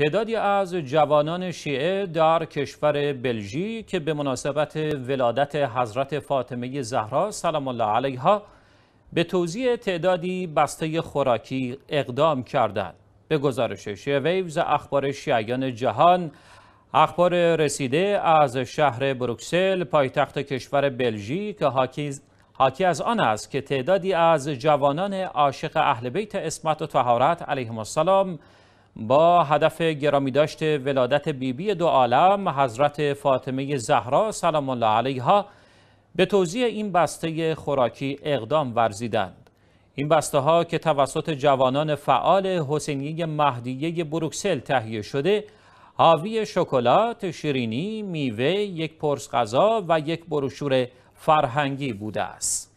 تعدادی از جوانان شیعه در کشور بلژیک که به مناسبت ولادت حضرت فاطمه زهرا سلام الله علیها به توزیع تعدادی بسته خوراکی اقدام کردند. به گزارش ویوز اخبار شیعیان جهان اخبار رسیده از شهر بروکسل پایتخت کشور بلژیک حاکی از آن است که تعدادی از جوانان عاشق اهل بیت اسمت و طهارت علیهم السلام با هدف گرامیداشت ولادت بیبی دو عالم حضرت فاطمه زهرا سلام الله علیها به توضیح این بسته خوراکی اقدام ورزیدند این بسته ها که توسط جوانان فعال حسینی مهدیه بروکسل تهیه شده حاوی شکلات، شیرینی، میوه، یک پرس غذا و یک بروشور فرهنگی بوده است.